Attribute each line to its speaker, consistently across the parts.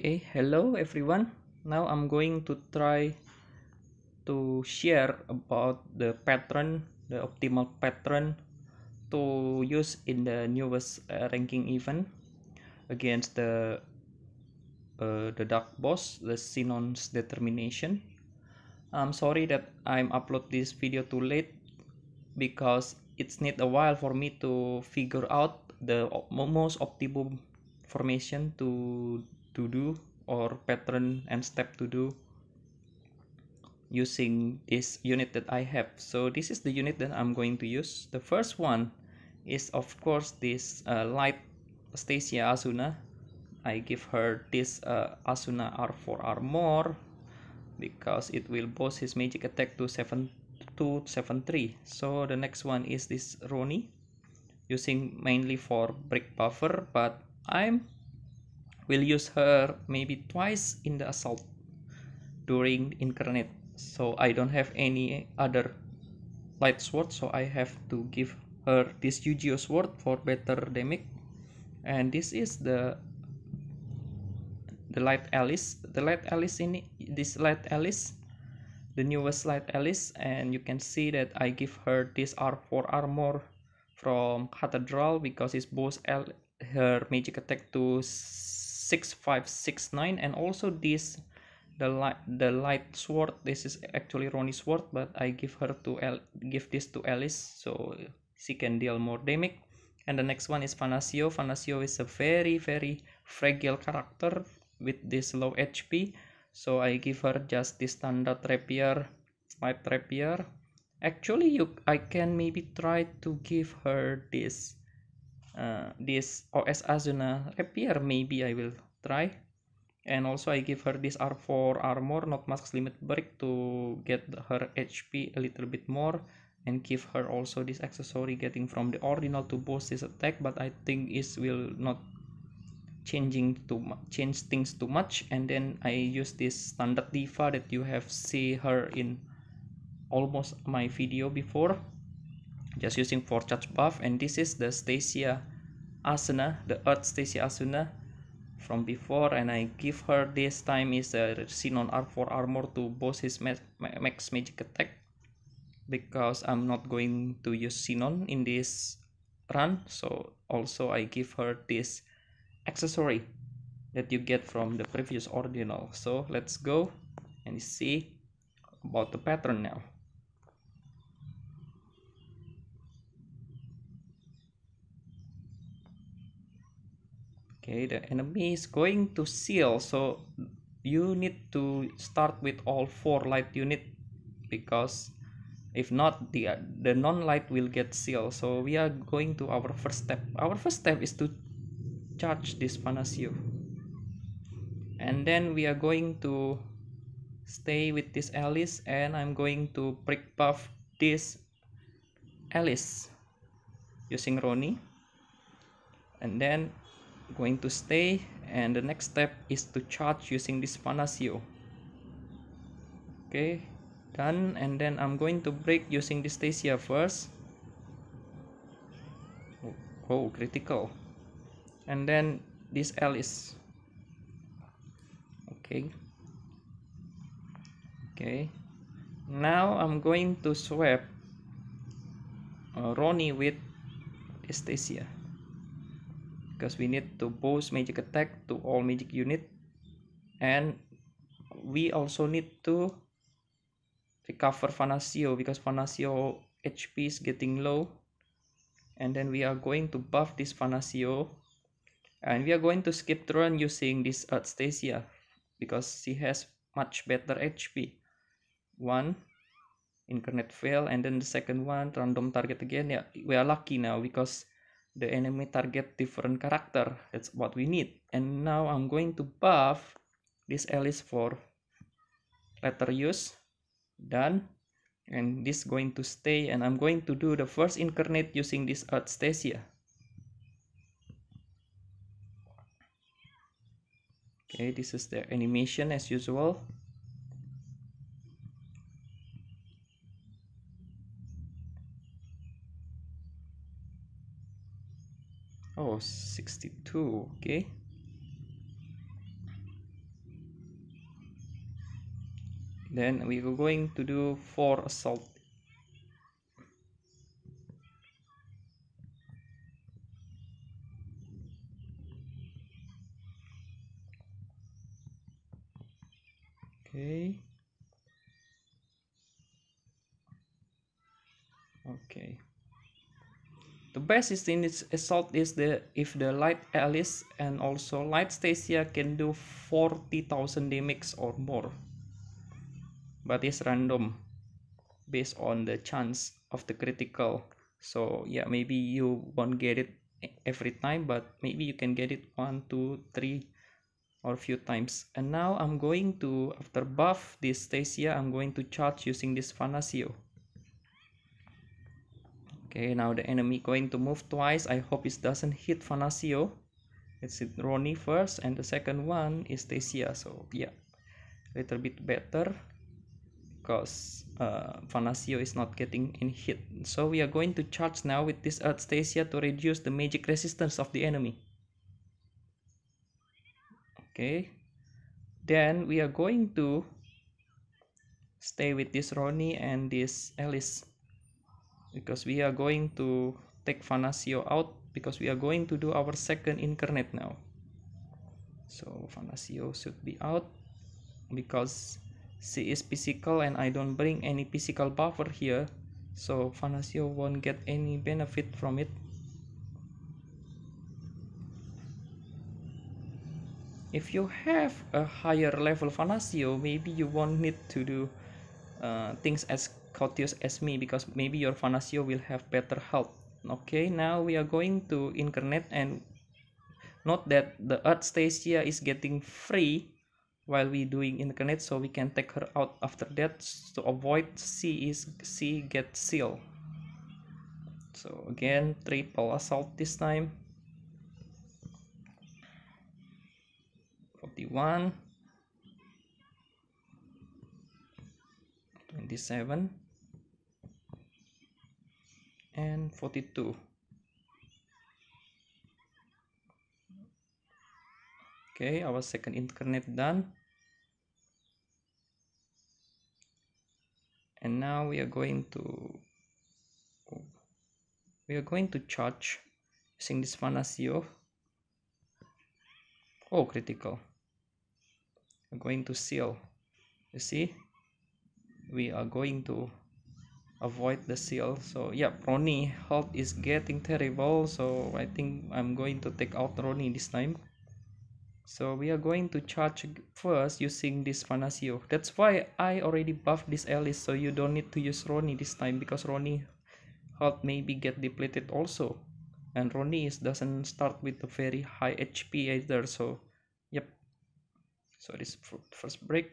Speaker 1: okay hello everyone now i'm going to try to share about the pattern the optimal pattern to use in the newest uh, ranking event against the uh, the dark boss the Sinon's determination i'm sorry that i'm upload this video too late because it's need a while for me to figure out the most optimum formation to to do or pattern and step to do using this unit that I have. So this is the unit that I'm going to use. The first one is of course this uh, light Stasia Asuna. I give her this uh, Asuna R4 armor because it will boost his magic attack to seven two seven three. So the next one is this Roni using mainly for brick buffer but I'm will use her maybe twice in the assault during incarnate so I don't have any other light sword so I have to give her this yu sword for better damage and this is the the light Alice the light Alice in this light Alice the newest light Alice and you can see that I give her this R4 armor from Cathedral because it's both her magic attack to 6569 and also this the light the light sword this is actually Ronnie's sword but I give her to El give this to Alice so she can deal more damage and the next one is Fanasio Fanasio is a very very fragile character with this low HP so I give her just this standard rapier light rapier actually you I can maybe try to give her this uh, this OS Azuna appear maybe I will try and also I give her this R4 armor not max limit break to get her HP a little bit more and give her also this accessory getting from the ordinal to boost this attack but I think it will not changing too change things too much and then I use this standard diva that you have see her in almost my video before just using 4 charge buff and this is the Stacia Asuna the Earth Stacia Asuna from before and I give her this time is a Sinon R4 armor to boost his max magic attack because I'm not going to use Sinon in this run so also I give her this accessory that you get from the previous ordinal so let's go and see about the pattern now okay the enemy is going to seal so you need to start with all four light unit because if not the the non-light will get sealed so we are going to our first step our first step is to charge this panacea and then we are going to stay with this Alice and I'm going to prick buff this Alice using Roni, and then going to stay and the next step is to charge using this panaceo okay done and then I'm going to break using this stasia first oh, oh critical and then this L is okay okay now I'm going to swap uh, Ronnie with Stasia because we need to boost magic attack to all magic unit and we also need to recover Vanasio because Vanasio HP is getting low and then we are going to buff this Vanasio and we are going to skip turn using this Earth Stasia because she has much better HP one incarnate fail and then the second one random target again yeah we are lucky now because the enemy target different character. That's what we need. And now I'm going to buff this Alice for letter use. Done. And this going to stay and I'm going to do the first incarnate using this Artstasia. Okay, this is the animation as usual. oh 62 okay then we were going to do four assault okay best in its assault is the if the light Alice and also light Stasia can do 40,000 damage or more. But it's random based on the chance of the critical. So yeah, maybe you won't get it every time, but maybe you can get it one, two, three, or few times. And now I'm going to, after buff this Stasia, I'm going to charge using this Fanasio. Okay, now the enemy going to move twice. I hope it doesn't hit Fanasio. Let's hit Ronnie first, and the second one is Stacia. So yeah, little bit better because uh, Fanasio is not getting in hit. So we are going to charge now with this Earth Stasia to reduce the magic resistance of the enemy. Okay, then we are going to stay with this Ronnie and this Alice because we are going to take Fanasio out because we are going to do our second incarnate now so Fanasio should be out because she is physical and I don't bring any physical buffer here so Fanasio won't get any benefit from it if you have a higher level Fanasio, maybe you won't need to do uh, things as cautious as me because maybe your Vanasio will have better help. Okay, now we are going to incarnate and note that the Earthstasia is getting free while we doing incarnate so we can take her out after that to avoid she is she get seal. So again, triple assault this time. 41 27 and 42 okay our second internet done and now we are going to we are going to charge using this one as Oh, critical we're going to seal you see we are going to avoid the seal so yeah Ronnie health is getting terrible so I think I'm going to take out Ronnie this time so we are going to charge first using this Panaceo that's why I already buffed this Alice so you don't need to use Ronnie this time because Ronnie health maybe get depleted also and Ronnie is, doesn't start with a very high HP either so yep so this first break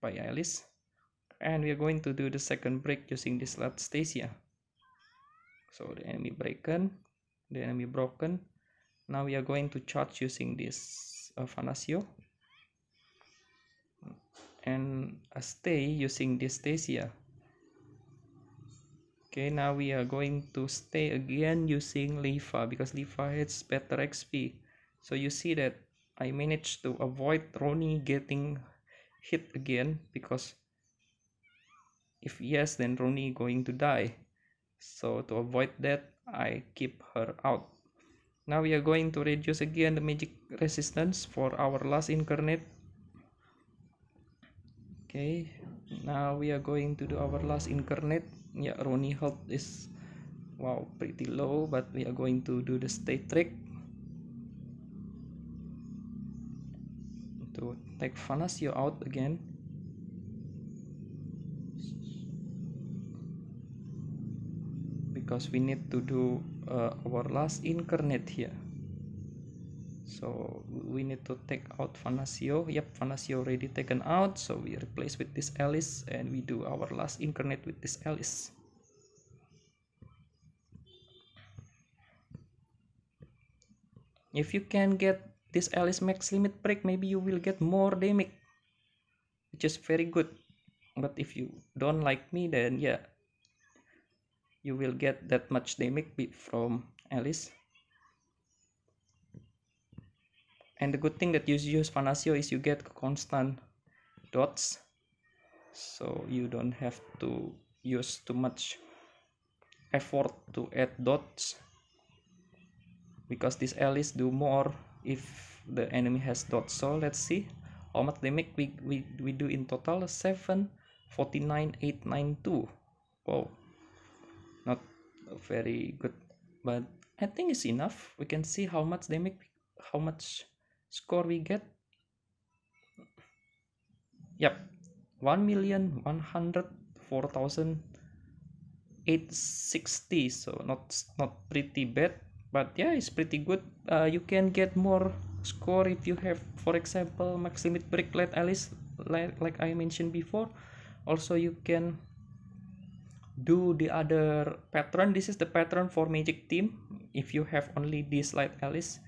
Speaker 1: by Alice and we are going to do the second break using this last stage so the enemy broken the enemy broken now we are going to charge using this uh, Fanasio and a uh, stay using this stays okay now we are going to stay again using Lifa because Lifa has better XP so you see that I managed to avoid Roni getting hit again because If yes, then Rooney going to die. So to avoid that, I keep her out. Now we are going to reduce again the magic resistance for our last incarnate. Okay, now we are going to do our last incarnate. Yeah, Rooney health is wow pretty low, but we are going to do the stay trick. To take Fanasio out again. because we need to do uh, our last incarnate here so we need to take out Vanasio yep Vanasio already taken out so we replace with this Alice and we do our last incarnate with this Alice if you can get this Alice max limit break maybe you will get more damage which is very good but if you don't like me then yeah you will get that much damage from Alice and the good thing that you use Panaceo is you get constant dots so you don't have to use too much effort to add dots because this Alice do more if the enemy has dots so let's see how much damage we, we, we do in total 7 49 892 wow very good but i think it's enough we can see how much damage how much score we get yep 1 million so not not pretty bad but yeah it's pretty good uh, you can get more score if you have for example max limit break at alice like, like i mentioned before also you can do the other pattern this is the pattern for magic team if you have only this light Alice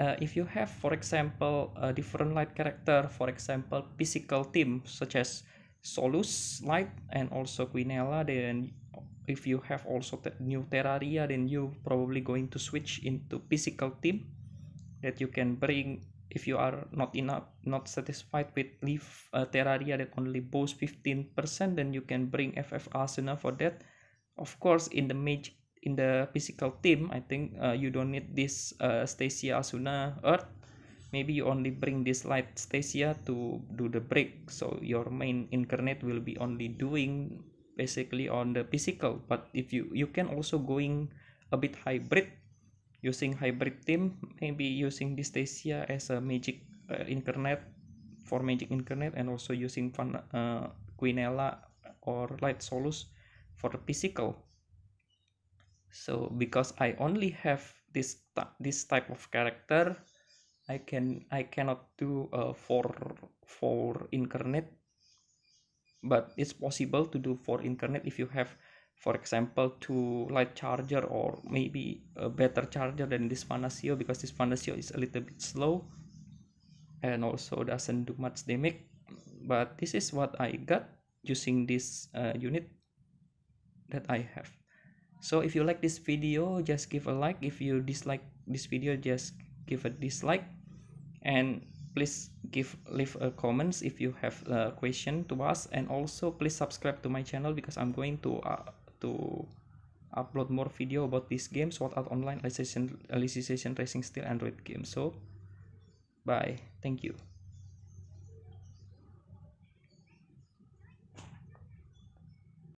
Speaker 1: uh, if you have for example a different light character for example physical team such as Solus light and also Quinella then if you have also the new Terraria then you probably going to switch into physical team that you can bring if you are not enough not satisfied with leave uh, terraria that only boost 15% then you can bring ff arsenal for that of course in the mage in the physical team i think uh, you don't need this uh, stasia asuna earth maybe you only bring this light stasia to do the break so your main incarnate will be only doing basically on the physical but if you you can also going a bit hybrid using hybrid team maybe using Distasia as a magic uh, internet for magic internet and also using fun, uh, quinella or light solus for the physical so because i only have this this type of character i can i cannot do uh, for for incarnate but it's possible to do for incarnate if you have for example to light charger or maybe a better charger than this Panasio because this Panasio is a little bit slow and also doesn't do much damage but this is what I got using this uh, unit that I have so if you like this video just give a like if you dislike this video just give a dislike and please give leave a comments if you have a question to us and also please subscribe to my channel because I'm going to uh, to upload more video about this game, what out online alicization alicization racing steel android game so bye thank you